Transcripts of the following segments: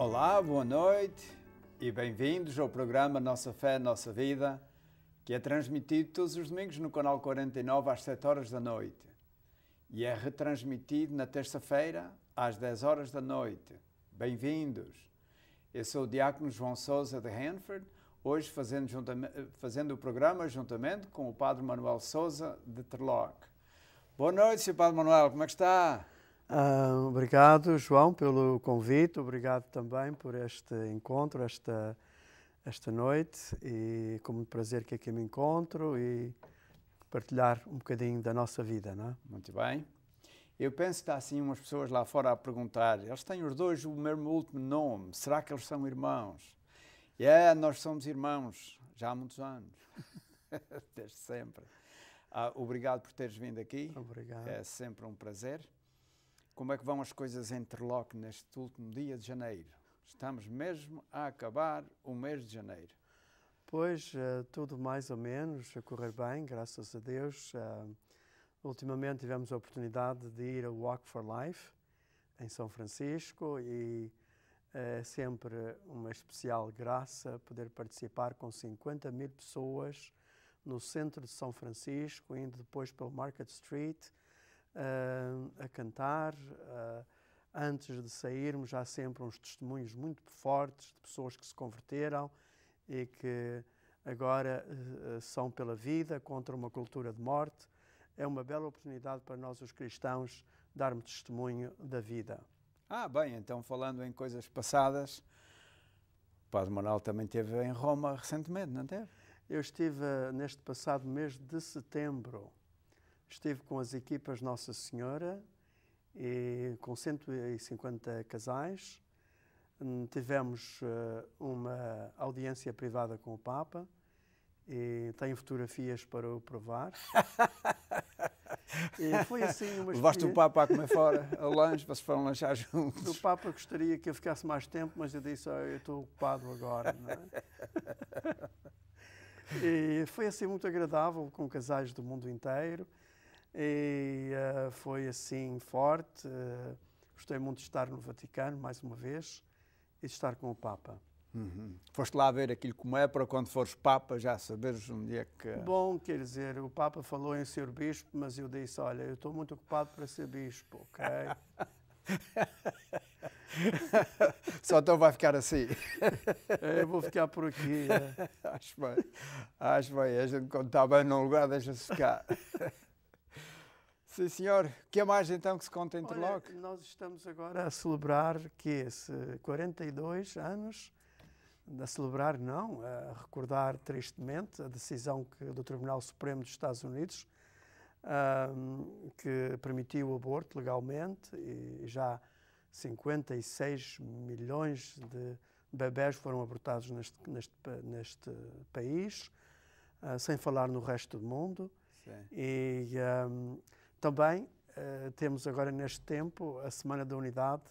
Olá, boa noite e bem-vindos ao programa Nossa Fé, Nossa Vida, que é transmitido todos os domingos no canal 49 às 7 horas da noite e é retransmitido na terça-feira às 10 horas da noite. Bem-vindos. Eu sou o diácono João Souza de Hanford, hoje fazendo, fazendo, o programa juntamente com o padre Manuel Souza de Terlock. Boa noite, Sr. Padre Manuel, como é que está? Uh, obrigado, João, pelo convite. Obrigado também por este encontro, esta, esta noite. E com muito prazer que aqui me encontro e partilhar um bocadinho da nossa vida, não é? Muito bem. Eu penso que há assim umas pessoas lá fora a perguntar: eles têm os dois o mesmo último nome, será que eles são irmãos? É, yeah, nós somos irmãos já há muitos anos, desde sempre. Uh, obrigado por teres vindo aqui. Obrigado. É sempre um prazer como é que vão as coisas em Interloque neste último dia de janeiro? Estamos mesmo a acabar o mês de janeiro. Pois, eh, tudo mais ou menos a correr bem, graças a Deus. Eh, ultimamente tivemos a oportunidade de ir ao Walk for Life, em São Francisco, e eh, é sempre uma especial graça poder participar com 50 mil pessoas no centro de São Francisco, indo depois pelo Market Street, uh, a cantar. Uh, antes de sairmos, há sempre uns testemunhos muito fortes de pessoas que se converteram e que agora uh, são pela vida, contra uma cultura de morte. É uma bela oportunidade para nós, os cristãos, darmos testemunho da vida. Ah, bem, então falando em coisas passadas, o Padre Manuel também esteve em Roma recentemente, não teve? Eu estive eh, neste passado mês de setembro Esteve com as equipas Nossa Senhora, e, com 150 casais. Hum, tivemos uh, uma audiência privada com o Papa. E tenho fotografias para o provar. e foi assim uma Levaste o Papa a comer fora, ao lanche, se foram lanchar juntos. O Papa gostaria que eu ficasse mais tempo, mas eu disse, oh, eu estou ocupado agora. É? e foi assim muito agradável, com casais do mundo inteiro e uh, foi assim forte. Uh, gostei muito de estar no Vaticano, mais uma vez, e de estar com o Papa. Uhum. Foste lá ver aquilo como é, para quando fores Papa já saberes onde é que. É. Bom, quer dizer, o Papa falou em ser Bispo, mas eu disse: Olha, eu estou muito ocupado para ser Bispo, ok? Só então vai ficar assim. É, eu vou ficar por aqui. É. Acho bem. Acho bem. A gente, quando está bem num lugar, deixa-se ficar. Sim, senhor. O que é mais então que se conta em Olha, Nós estamos agora a celebrar que é esse 42 anos, a celebrar não, a recordar tristemente a decisão que, do Tribunal Supremo dos Estados Unidos um, que permitiu o aborto legalmente e já 56 milhões de bebés foram abortados neste, neste, neste país, uh, sem falar no resto do mundo. Sim. E um, também eh, temos agora neste tempo a Semana da Unidade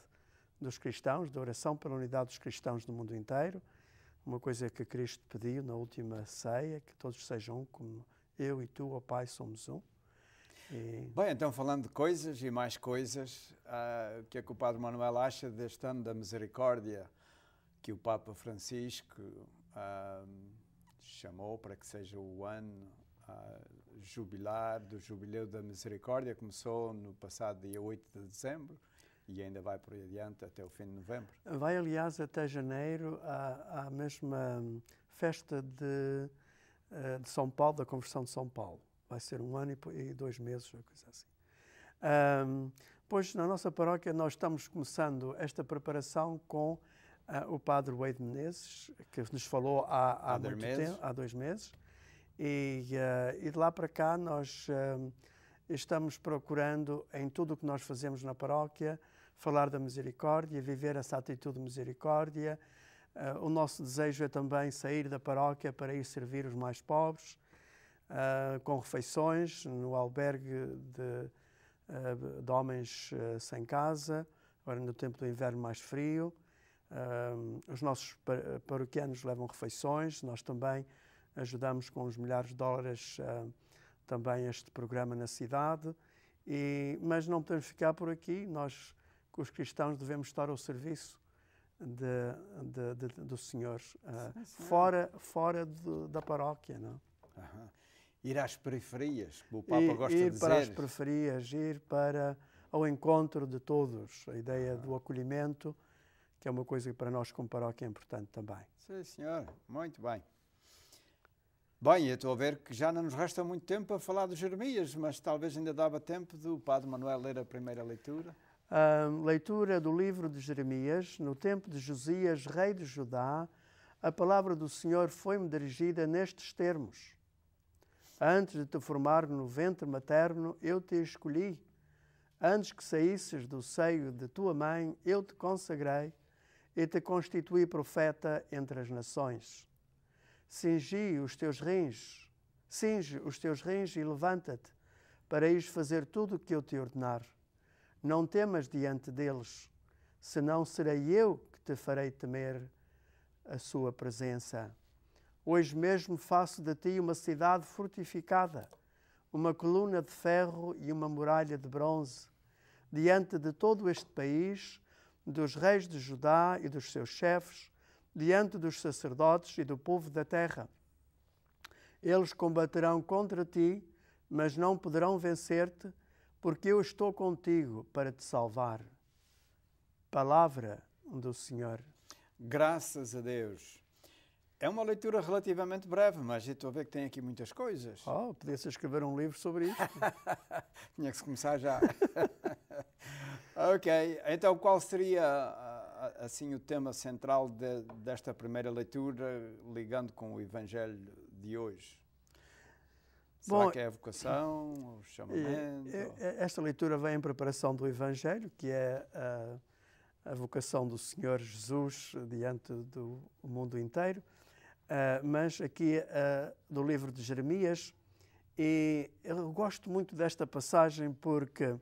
dos Cristãos, da oração pela unidade dos cristãos do mundo inteiro, uma coisa que Cristo pediu na última ceia, que todos sejam um como eu e tu, ó oh Pai, somos um. E... Bem, então falando de coisas e mais coisas, ah, o uh, que é que o Padre Manuel acha deste ano da misericórdia que o Papa Francisco uh, chamou para que seja o ano uh, jubilar do Jubileu da Misericórdia. Começou no passado dia 8 de dezembro e ainda vai por adiante até o fim de novembro. Vai, aliás, até janeiro, à, à mesma festa de, eh, de, São Paulo, da Conversão de São Paulo. Vai ser um ano e dois meses, uma coisa assim. Um, pois, na nossa paróquia, nós estamos começando esta preparação com uh, o padre Wade Menezes, que nos falou há, há, há muito tempo, há dois meses, e, uh, e de lá para cá nós uh, estamos procurando, em tudo o que nós fazemos na paróquia, falar da misericórdia, viver essa atitude de misericórdia. Uh, o nosso desejo é também sair da paróquia para ir servir os mais pobres, com refeições no albergue de, de homens sem casa, agora no tempo do inverno mais frio. os nossos paroquianos levam refeições, nós também ajudamos com os milhares de dólares uh, também este programa na cidade, e, mas não podemos ficar por aqui, nós, os cristãos, devemos estar ao serviço de, de, de, do Senhor, uh, fora, fora da paróquia, não é? Ir às periferias, como o Papa e, gosta de dizer. Ir para as periferias, ir para ao encontro de todos, a ideia do acolhimento, que é uma coisa que para nós como paróquia é importante também. Sim, senhor, muito bem. Bem, eu estou a ver que já não nos resta muito tempo a falar de Jeremias, mas talvez ainda dava tempo do Padre Manuel ler a primeira leitura. A leitura do livro de Jeremias, no tempo de Josias, rei de Judá, a palavra do Senhor foi-me dirigida nestes termos: Antes de te formar no ventre materno, eu te escolhi. Antes que saísses do seio de tua mãe, eu te consagrei e te constituí profeta entre as nações cingi os teus rins, cinge os teus rins e levanta-te, para ires fazer tudo o que eu te ordenar. Não temas diante deles, senão serei eu que te farei temer a sua presença. Hoje mesmo faço de ti uma cidade fortificada, uma coluna de ferro e uma muralha de bronze, diante de todo este país, dos reis de Judá e dos seus chefes, diante dos sacerdotes e do povo da terra. Eles combaterão contra ti, mas não poderão vencer-te, porque eu estou contigo para te salvar. Palavra do Senhor. Graças a Deus. É uma leitura relativamente breve, mas estou a ver que tem aqui muitas coisas. Oh, podia-se escrever um livro sobre isso. Tinha que se começar já. ok, então qual seria assim o tema central de, desta primeira leitura, ligando com o Evangelho de hoje? Será Bom, que é a vocação, o chamamento? Eh, eh, esta leitura vem em preparação do Evangelho, que é a, a vocação do Senhor Jesus diante do mundo inteiro, uh, mas aqui uh, do livro de Jeremias. E eu gosto muito desta passagem porque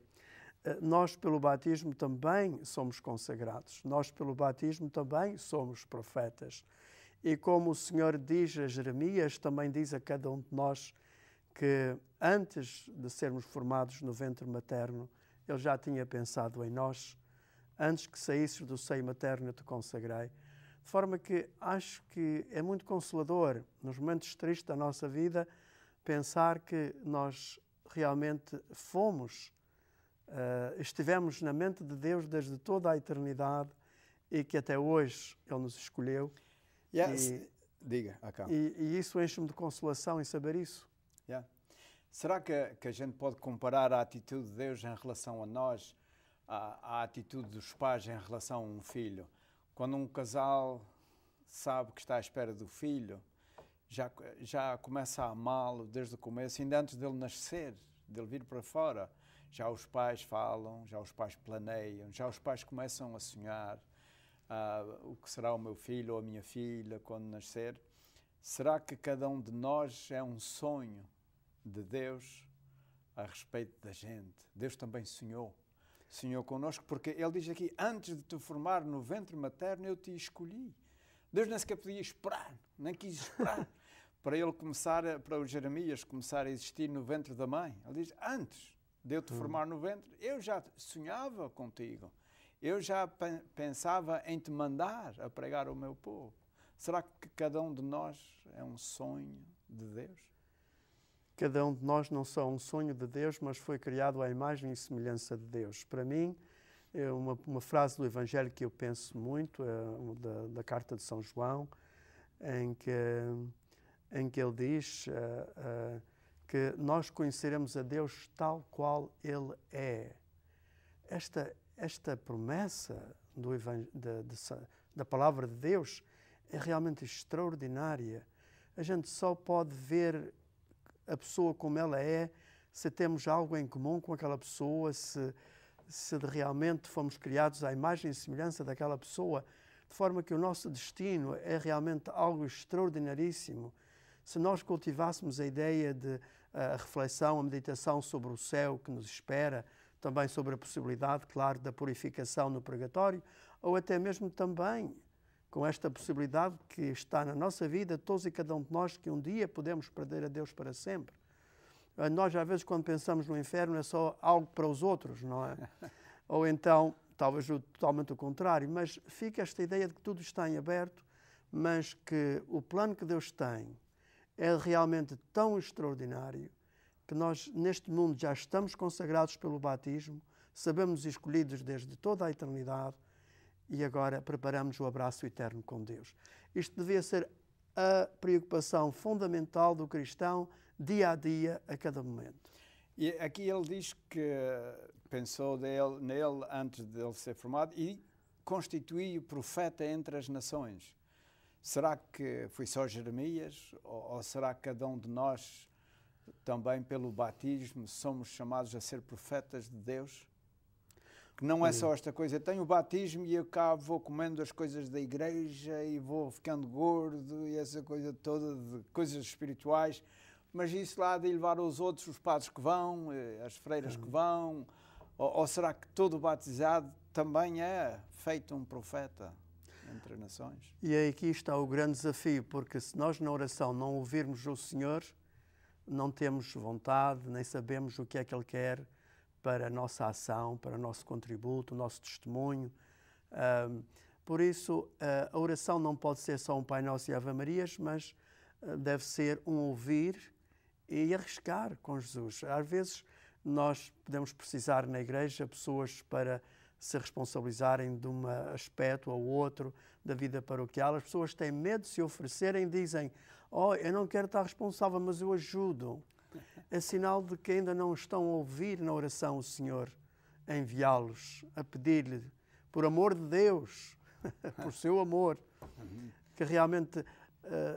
eh, nós, pelo batismo, também somos consagrados, nós, pelo batismo, também somos profetas. E como o Senhor diz a Jeremias, também diz a cada um de nós que antes de sermos formados no ventre materno, Ele já tinha pensado em nós. Antes que saísse do seio materno, eu te consagrei. De forma que acho que é muito consolador, nos momentos tristes da nossa vida, pensar que nós realmente fomos uh, estivemos na mente de Deus desde toda a eternidade e que até hoje Ele nos escolheu. Yes. E, Diga, acá. E, e isso enche-me de consolação em saber isso. Yeah. Será que, que a gente pode comparar a atitude de Deus em relação a nós à, à atitude dos pais em relação a um filho? Quando um casal sabe que está à espera do filho, já, já começa a amá-lo desde o começo, ainda antes dele nascer, dele vir para fora. Já os pais falam, já os pais planeiam, já os pais começam a sonhar uh, o que será o meu filho ou a minha filha quando nascer. Será que cada um de nós é um sonho de Deus a respeito da gente? Deus também sonhou. Senhor connosco, porque Ele diz aqui: antes de te formar no ventre materno, eu te escolhi. Deus nem sequer podia esperar, nem quis esperar para ele começar, para o Jeremias começar a existir no ventre da mãe. Ele diz: antes, de eu te hum. formar no ventre, eu já sonhava contigo. Eu já pensava em te mandar a pregar ao meu povo. Será que cada um de nós é um sonho de Deus? Cada um de nós não só é um sonho de Deus, mas foi criado à imagem e semelhança de Deus. Para mim, é uma, uma frase do Evangelho que eu penso muito, é da, da, carta de São João, em que, em que ele diz. Uh, uh, que nós conheceremos a Deus tal qual Ele é. Esta, esta promessa do, de, de, da palavra de Deus é realmente extraordinária. A gente só pode ver a pessoa como ela é se temos algo em comum com aquela pessoa, se, se realmente fomos criados à imagem e semelhança daquela pessoa, de forma que o nosso destino é realmente algo extraordinaríssimo se nós cultivássemos a ideia de a reflexão, a meditação sobre o céu que nos espera, também sobre a possibilidade, claro, da purificação no purgatório, ou até mesmo também com esta possibilidade que está na nossa vida, todos e cada um de nós, que um dia podemos perder a Deus para sempre. Eh, nós, às vezes, quando pensamos no inferno, é só algo para os outros, não é? ou então, talvez totalmente o contrário, mas fica esta ideia de que tudo está em aberto, mas que o plano que Deus tem é realmente tão extraordinário que nós, neste mundo, já estamos consagrados pelo batismo, sabemos escolhidos desde toda a eternidade e agora preparamos o abraço eterno com Deus. Isto devia ser a preocupação fundamental do cristão, dia a dia, a cada momento. E aqui ele diz que pensou dele, nele antes de ele ser formado e constituiu o profeta entre as nações. Será que foi só Jeremias ou, ou será que cada um de nós também pelo batismo somos chamados a ser profetas de Deus? Que não é só hum. esta coisa, tenho o batismo e eu cá vou comendo as coisas da igreja e vou ficando gordo e essa coisa toda de coisas espirituais, mas isso lá de levar os outros, os padres que vão, eh, as freiras que hum. vão, ou, ou será que todo batizado também é feito um profeta? entre nações. E é aqui está o grande desafio, porque se nós na oração não ouvirmos o Senhor, não temos vontade, nem sabemos o que é que Ele quer para a nossa ação, para o nosso contributo, o nosso testemunho. por isso, a oração não pode ser só um Pai Nosso e Ave Marias, mas ah, deve ser um ouvir e arriscar com Jesus. Às vezes, nós podemos precisar na igreja pessoas para se responsabilizarem de um aspecto ou outro da vida paroquial. As pessoas têm medo de se oferecerem, dizem: Oh, eu não quero estar responsável, mas eu ajudo. É sinal de que ainda não estão a ouvir na oração o Senhor enviá-los, a pedir-lhe, por amor de Deus, por seu amor, que realmente uh,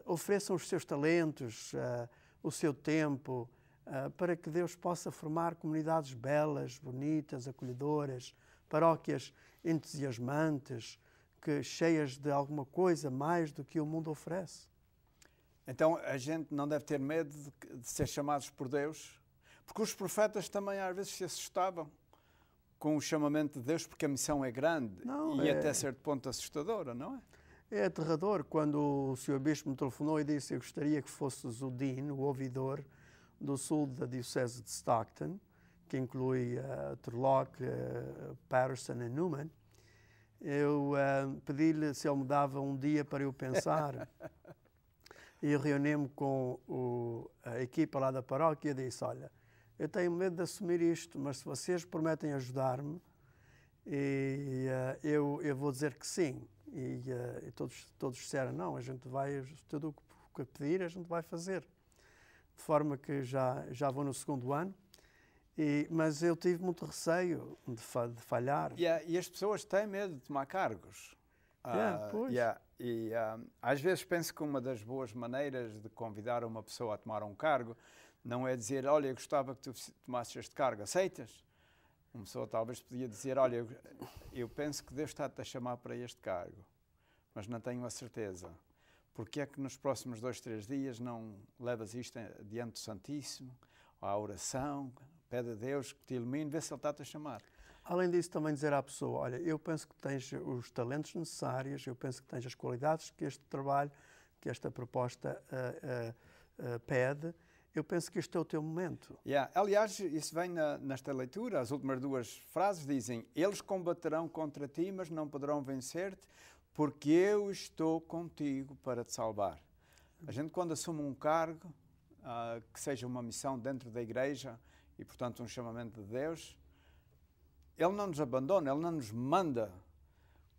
ofereçam os seus talentos, uh, o seu tempo, uh, para que Deus possa formar comunidades belas, bonitas, acolhedoras paróquias entusiasmantes, que cheias de alguma coisa mais do que o mundo oferece. Então a gente não deve ter medo de, de ser chamados por Deus, porque os profetas também às vezes se assustavam com o chamamento de Deus, porque a missão é grande não, e é... até certo ponto assustadora, não é? É aterrador quando o Sr. Bispo me telefonou e disse: Eu gostaria que fosses o Dean, o ouvidor do sul da Diocese de Stockton, que inclui uh, Turlock, uh, Patterson e Newman, eu uh, pedi-lhe se ele me dava um dia para eu pensar. e reuni-me com o, a equipa lá da paróquia e disse: Olha, eu tenho medo de assumir isto, mas se vocês prometem ajudar-me, e, uh, eu, eu vou dizer que sim. E, uh, e, todos, todos disseram: Não, a gente vai, tudo o que pedir, a gente vai fazer. De forma que já, já vou no segundo ano e, mas eu tive muito receio de, fa de falhar. Yeah, e as pessoas têm medo de tomar cargos. Yeah, uh, yeah, e uh, às vezes penso que uma das boas maneiras de convidar uma pessoa a tomar um cargo não é dizer, olha, eu gostava que tu tomasses este cargo, aceitas? Uma pessoa talvez podia dizer, olha, eu, eu penso que Deus está-te a chamar para este cargo, mas não tenho a certeza. Porque é que nos próximos dois, três dias não levas isto diante do Santíssimo, à oração, Pede a Deus que te ilumine, vê se Ele está-te a chamar. Além disso, também dizer à pessoa: olha, eu penso que tens os talentos necessários, eu penso que tens as qualidades que este trabalho, que esta proposta uh, uh, uh, pede, eu penso que este é o teu momento. Yeah. Aliás, isso vem na, nesta leitura, as últimas duas frases dizem: Eles combaterão contra ti, mas não poderão vencer-te, porque eu estou contigo para te salvar. A gente, quando assume um cargo, ah, que seja uma missão dentro da igreja, e, portanto, um chamamento de Deus, Ele não nos abandona, Ele não nos manda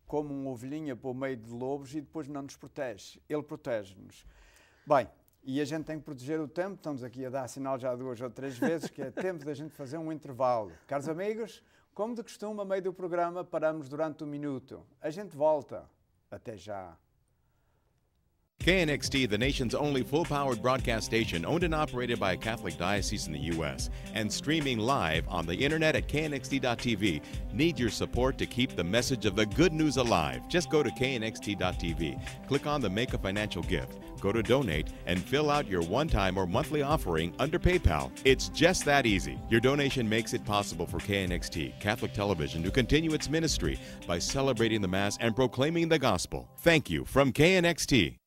como uma ovelhinha para o meio de lobos e depois não nos protege. Ele protege-nos. Bem, e a gente tem que proteger o tempo, estamos aqui a dar sinal já duas ou três vezes, que é tempo da gente fazer um intervalo. Caros amigos, como de costume, a meio do programa paramos durante um minuto. A gente volta. Até já. KNXT, the nation's only full powered broadcast station owned and operated by a Catholic diocese in the U.S., and streaming live on the internet at knxt.tv, need your support to keep the message of the good news alive. Just go to knxt.tv, click on the Make a Financial Gift, go to Donate, and fill out your one time or monthly offering under PayPal. It's just that easy. Your donation makes it possible for KNXT, Catholic television, to continue its ministry by celebrating the Mass and proclaiming the gospel. Thank you from KNXT.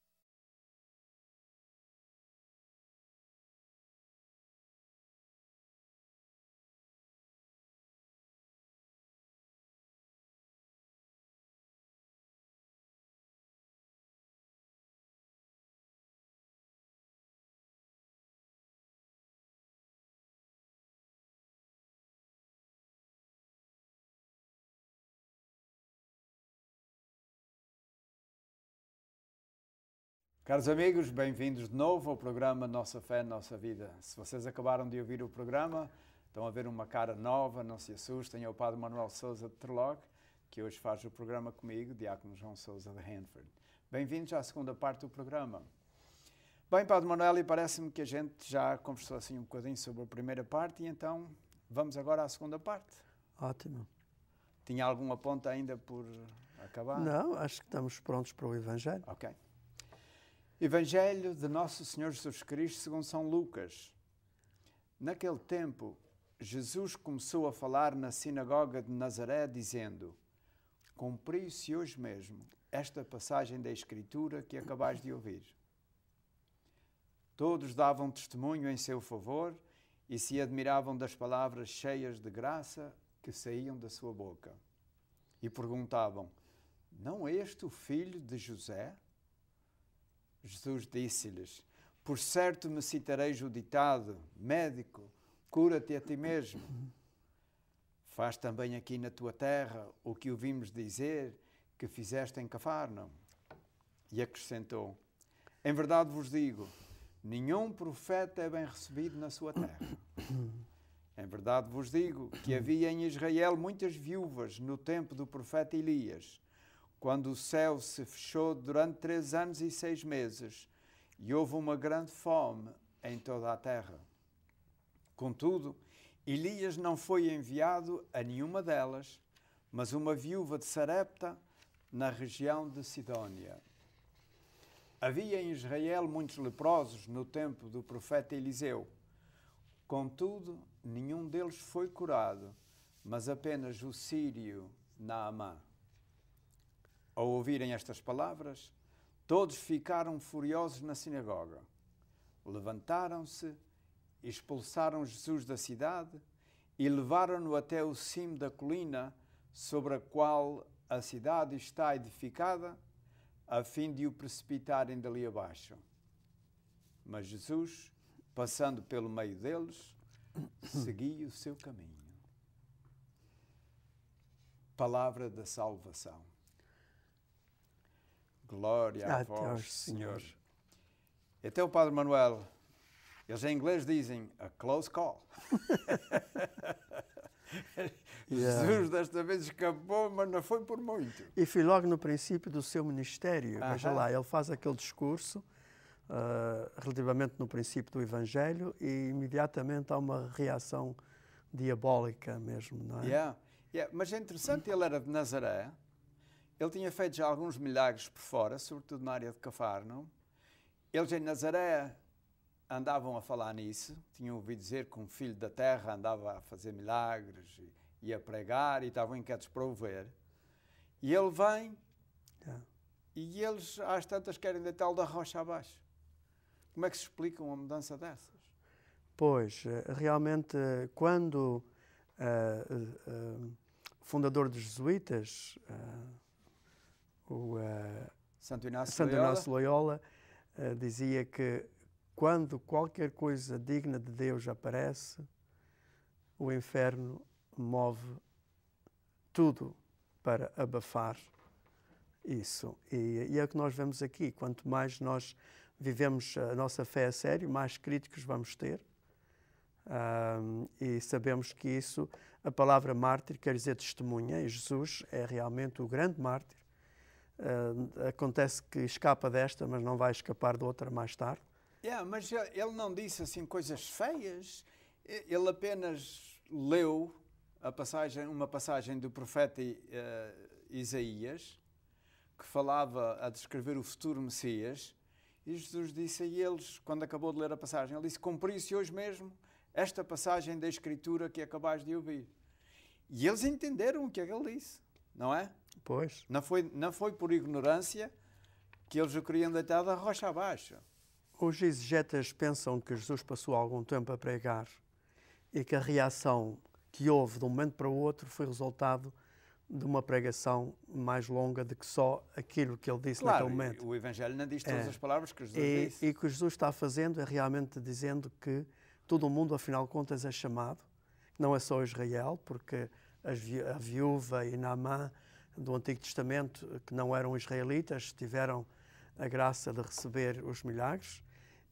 Caros amigos, bem-vindos de novo ao programa Nossa Fé, Nossa Vida. Se vocês acabaram de ouvir o programa, estão a ver uma cara nova, não se assustem, é o Padre Manuel Souza de Treloc, que hoje faz o programa comigo, Diácono João Souza de Hanford. Bem-vindos à segunda parte do programa. Bem, Padre Manuel, e parece-me que a gente já conversou assim um bocadinho sobre a primeira parte, e então vamos agora à segunda parte. Ótimo. Tinha alguma ponta ainda por acabar? Não, acho que estamos prontos para o Evangelho. Ok. Evangelho de Nosso Senhor Jesus Cristo segundo São Lucas. Naquele tempo, Jesus começou a falar na sinagoga de Nazaré, dizendo: Cumpriu-se hoje mesmo esta passagem da Escritura que acabais de ouvir. Todos davam testemunho em seu favor e se admiravam das palavras cheias de graça que saíam da sua boca. E perguntavam: Não é este o filho de José? Jesus disse-lhes: Por certo me citareis o ditado: médico, cura-te a ti mesmo. Faz também aqui na tua terra o que ouvimos dizer que fizeste em Cafarnaum. E acrescentou: Em verdade vos digo, nenhum profeta é bem recebido na sua terra. Em verdade vos digo que havia em Israel muitas viúvas no tempo do profeta Elias quando o céu se fechou durante três anos e seis meses e houve uma grande fome em toda a terra. Contudo, Elias não foi enviado a nenhuma delas, mas uma viúva de Sarepta, na região de Sidônia. Havia em Israel muitos leprosos no tempo do profeta Eliseu. Contudo, nenhum deles foi curado, mas apenas o sírio Naamã. Ao ouvirem estas palavras, todos ficaram furiosos na sinagoga. Levantaram-se, expulsaram Jesus da cidade e levaram-no até o cimo da colina sobre a qual a cidade está edificada, a fim de o precipitarem dali abaixo. Mas Jesus, passando pelo meio deles, seguia o seu caminho. Palavra da salvação. Glória a, vós, Senhor. Senhor. Até o Padre Manuel, eles em inglês dizem a close call. yeah. Jesus desta vez escapou, mas não foi por muito. E foi logo no princípio do seu ministério. Uh -huh. Veja lá, ele faz aquele discurso uh, relativamente no princípio do Evangelho e imediatamente há uma reação diabólica mesmo, não é? Yeah. Yeah. Mas é interessante, ele era de Nazaré ele tinha feito já alguns milagres por fora, sobretudo na área de Cafarnaum. Eles em Nazaré andavam a falar nisso, tinham ouvido dizer que um filho da terra andava a fazer milagres e a pregar e estavam inquietos para o ver. E ele vem é. e eles, às tantas, querem deitá-lo da rocha abaixo. Como é que se explica uma mudança dessas? Pois, eh, realmente, quando eh, eh, o uh, uh, fundador dos jesuítas o uh, Santo Inácio Santo Loyola, Loyola uh, dizia que quando qualquer coisa digna de Deus aparece, o inferno move tudo para abafar isso. E, e, é o que nós vemos aqui. Quanto mais nós vivemos a nossa fé a sério, mais críticos vamos ter. Um, e sabemos que isso, a palavra mártir quer dizer testemunha, e Jesus é realmente o grande mártir Uh, acontece que escapa desta, mas não vai escapar de outra mais tarde. Yeah, mas ele não disse assim coisas feias. Ele apenas leu a passagem, uma passagem do profeta uh, Isaías que falava a descrever o futuro Messias. E Jesus disse a eles, quando acabou de ler a passagem, ele disse: Cumpriu-se hoje mesmo esta passagem da Escritura que acabais de ouvir. E eles entenderam o que é que ele disse, não é? Pois. Não foi, não foi por ignorância que eles o queriam deitar da rocha abaixo. Os exegetas pensam que Jesus passou algum tempo a pregar e que a reação que houve de um momento para o outro foi resultado de uma pregação mais longa do que só aquilo que ele disse claro, naquele momento. O Evangelho não diz todas é. as palavras que Jesus e, disse. E o que Jesus está fazendo é realmente dizendo que todo o mundo, afinal de contas, é chamado, não é só Israel, porque a viúva e Naamã do Antigo Testamento que não eram israelitas tiveram a graça de receber os milagres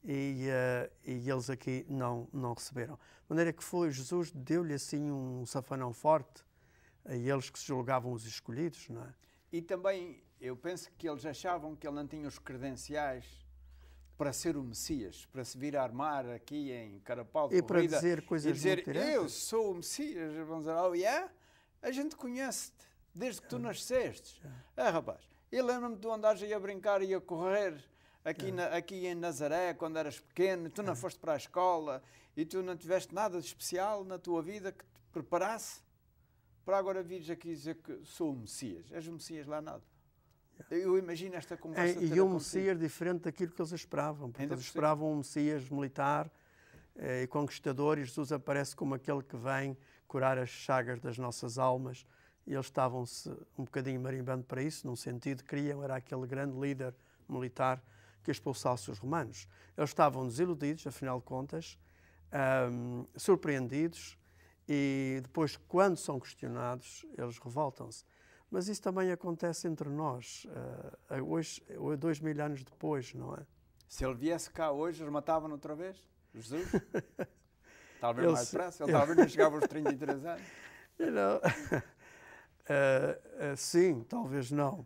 e, uh, e eles aqui não, não receberam. De maneira que foi, Jesus deu-lhe assim um safanão forte a eles que se julgavam os escolhidos, não é? E também eu penso que eles achavam que ele não tinha os credenciais para ser o Messias, para se vir a armar aqui em Carapau de E para dizer coisas e dizer, eu sou o Messias, vão dizer, oh yeah, a gente conhece-te desde que tu nascestes. É, rapaz. Eu lembro-me de tu andares aí a brincar e a correr aqui, é. na, aqui em Nazaré, quando eras pequeno, tu não é. foste para a escola e tu não tiveste nada de especial na tua vida que te preparasse para agora vires aqui dizer que sou o Messias. És o Messias lá nada. É. Eu imagino esta conversa. É, e um Messias diferente daquilo que eles esperavam, porque Ainda eles esperavam um Messias militar eh, e conquistador, e Jesus aparece como aquele que vem curar as chagas das nossas almas e eles estavam-se um bocadinho marimbando para isso, num sentido, queriam, era aquele grande líder militar que expulsasse os romanos. Eles estavam desiludidos, afinal de contas, um, surpreendidos, e depois, quando são questionados, eles revoltam-se. Mas isso também acontece entre nós, uh, hoje, dois mil anos depois, não é? Se ele viesse cá hoje, eles matavam outra vez? Jesus? talvez ele, mais depressa, ele, ele talvez não chegava aos 33 anos. You know, Uh, uh, sim, talvez não.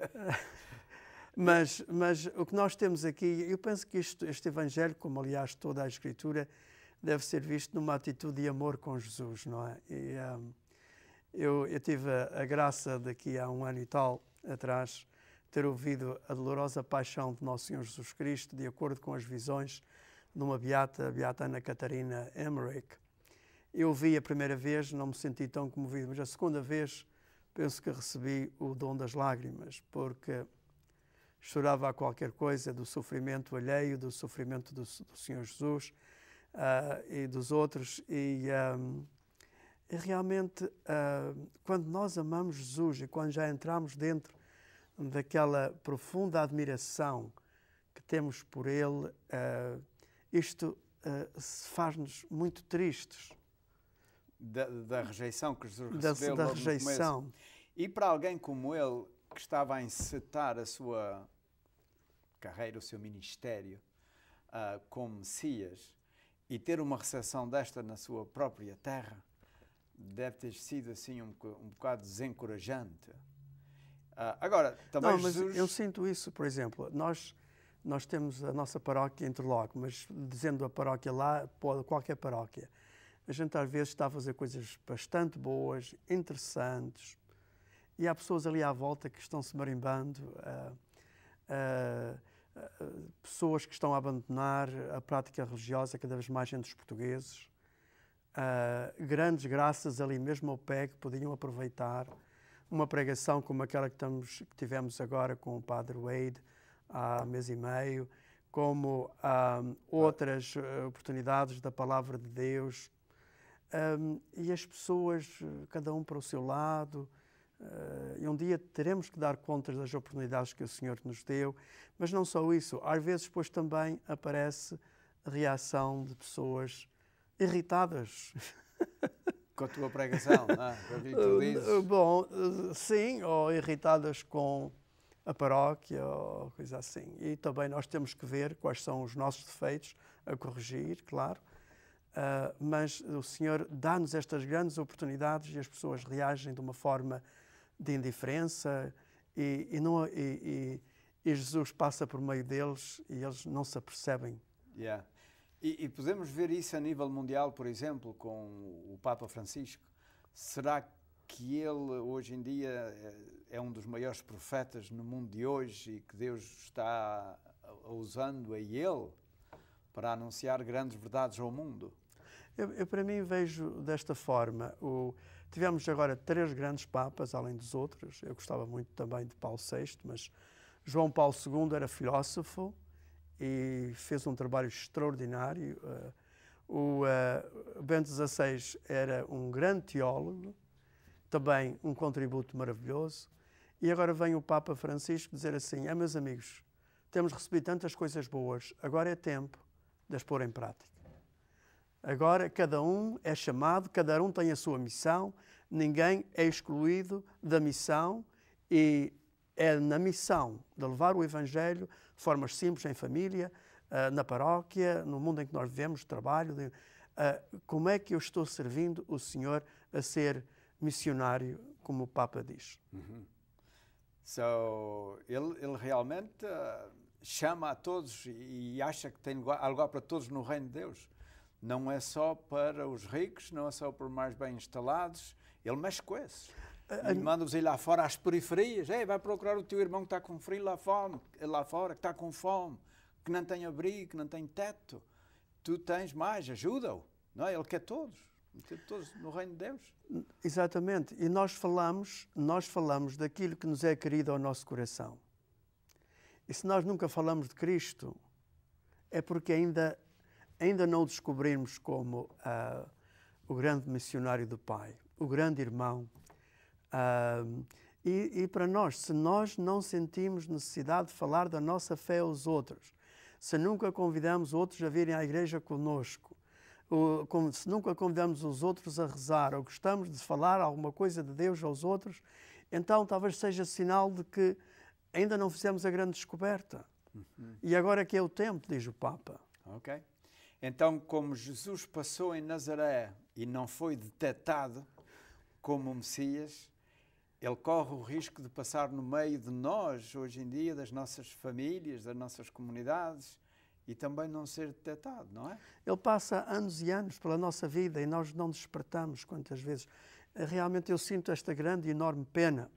Ah, mas, mas o que nós temos aqui, eu penso que isto, este Evangelho, como aliás toda a Escritura, deve ser visto numa atitude de amor com Jesus, não é? E, um, eu, eu, tive a, a graça daqui a um ano e tal atrás ter ouvido a dolorosa paixão de Nosso Senhor Jesus Cristo, de acordo com as visões de uma beata, a beata Ana Catarina Emmerich. Eu vi a primeira vez, não me senti tão comovido, mas a segunda vez penso que recebi o dom das lágrimas, porque chorava a qualquer coisa do sofrimento alheio, do sofrimento do, do Senhor Jesus uh, e dos outros. E, um, e realmente, uh, quando nós amamos Jesus e quando já entramos dentro daquela profunda admiração que temos por Ele, uh, isto faz-nos muito tristes da, da hum. rejeição que Jesus recebeu da, da rejeição. E para alguém como ele, que estava a encetar a sua carreira, o seu ministério uh, como Messias, e ter uma recepção desta na sua própria terra, deve ter sido assim um, um bocado desencorajante. Uh, agora, também Não, Jesus... mas eu sinto isso, por exemplo, nós nós temos a nossa paróquia em Interloque, mas dizendo a paróquia lá, pode qualquer paróquia. A gente às vezes está a fazer coisas bastante boas, interessantes, e há pessoas ali à volta que estão se marimbando, uh, uh, uh, pessoas que estão a abandonar a prática religiosa cada vez mais entre os portugueses, grandes graças ali mesmo ao pé que podiam aproveitar. Uma pregação como aquela que, estamos, que tivemos agora com o Padre Wade há mês e meio, como ah, ah. outras oportunidades da Palavra de Deus um, e as pessoas, eh, cada um para o seu lado, uh, e um dia teremos que dar contas das oportunidades que o Senhor nos deu, mas não só isso, às vezes, pois, também aparece a reação de pessoas irritadas. Com a tua pregação, não é? tu dizes. Eh, bom, sim, ou irritadas com a paróquia ou coisa assim. E também nós temos que ver quais são os nossos defeitos a corrigir, claro, Uh, mas o Senhor dá-nos estas grandes oportunidades e as pessoas reagem de uma forma de indiferença e, e, não, e, e Jesus passa por meio deles e eles não se apercebem. Yeah. E, podemos ver isso a nível mundial, por exemplo, com o Papa Francisco. Será que ele hoje em dia é, é um dos maiores profetas no mundo de hoje e que Deus está usando a ele para anunciar grandes verdades ao mundo? Eu, eu, para mim, vejo desta forma. O, tivemos agora três grandes papas, além dos outros. Eu gostava muito também de Paulo VI, mas João Paulo II era filósofo e fez um trabalho extraordinário. Eh, o uh, Bento XVI era um grande teólogo, também um contributo maravilhoso. E agora vem o Papa Francisco dizer assim: ah, meus amigos, temos recebido tantas coisas boas, agora é tempo de as pôr em prática. Agora cada um é chamado, cada um tem a sua missão, ninguém é excluído da missão e é na missão de levar o Evangelho de formas simples, em família, ah, na paróquia, no mundo em que nós vivemos, trabalho. Ah, como é que eu estou servindo o Senhor a ser missionário, como o Papa diz? Então So, ele, ele realmente uh, chama a todos e acha que tem algo para todos no reino de Deus não é só para os ricos, não é só para os mais bem instalados, ele mexe com esses. Ah, e ah, manda-os ir lá fora às periferias. Ei, vai procurar o teu irmão que está com frio lá, fome, lá fora, que está com fome, que não tem abrigo, que não tem teto. Tu tens mais, ajuda-o. Não é? Ele quer todos. Quer todos no reino de Deus. Exatamente. E nós falamos, nós falamos daquilo que nos é querido ao nosso coração. E se nós nunca falamos de Cristo, é porque ainda ainda não o descobrimos como uh, o grande missionário do Pai, o grande irmão. Uh, e, e, para nós, se nós não sentimos necessidade de falar da nossa fé aos outros, se nunca convidamos outros a virem à igreja conosco, como, se nunca convidamos os outros a rezar, ou gostamos de falar alguma coisa de Deus aos outros, então talvez seja sinal de que ainda não fizemos a grande descoberta. Uhum. E agora que é o tempo, diz o Papa. Ok. Então, como Jesus passou em Nazaré e não foi detectado como Messias, ele corre o risco de passar no meio de nós, hoje em dia, das nossas famílias, das nossas comunidades, e também não ser detectado, não é? Ele passa anos e anos pela nossa vida e nós não despertamos quantas vezes. Eh, realmente eu sinto esta grande e enorme pena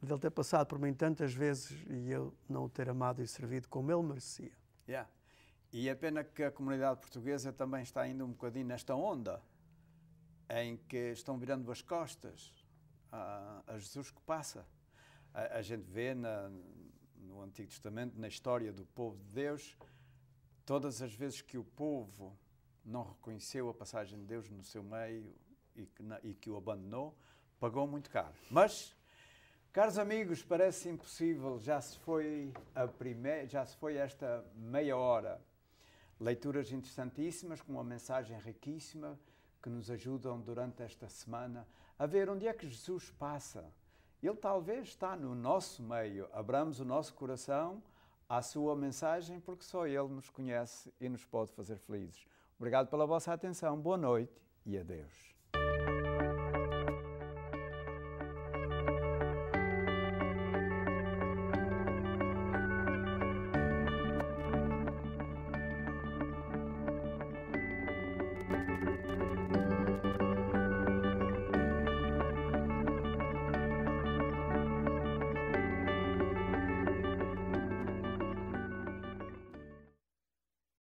de ele ter passado por mim tantas vezes e eu não o ter amado e servido como ele merecia. Yeah. E é pena que a comunidade portuguesa também está ainda um bocadinho nesta onda em que estão virando as costas a, a Jesus que passa. A, a gente vê na, no Antigo Testamento, na história do povo de Deus, todas as vezes que o povo não reconheceu a passagem de Deus no seu meio e que, na, e que o abandonou, pagou muito caro. Mas, caros amigos, parece impossível, já se foi a primeira, já se foi esta meia hora leituras interessantíssimas, com uma mensagem riquíssima, que nos ajudam durante esta semana a ver onde é que Jesus passa. Ele talvez está no nosso meio. Abramos o nosso coração à sua mensagem, porque só Ele nos conhece e nos pode fazer felizes. Obrigado pela vossa atenção. Boa noite e adeus.